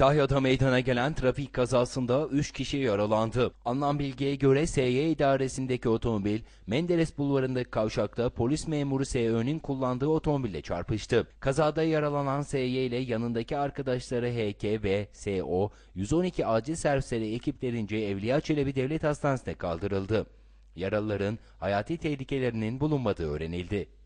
Kütahya'da meydana gelen trafik kazasında 3 kişi yaralandı. Anlam bilgiye göre SY idaresindeki otomobil Menderes Bulvarı'ndaki kavşakta polis memuru SY'nin kullandığı otomobille çarpıştı. Kazada yaralanan SY ile yanındaki arkadaşları HK ve SO 112 acil servisleri ekiplerince Evliya Çelebi Devlet Hastanesi'ne kaldırıldı. Yaralıların hayati tehlikelerinin bulunmadığı öğrenildi.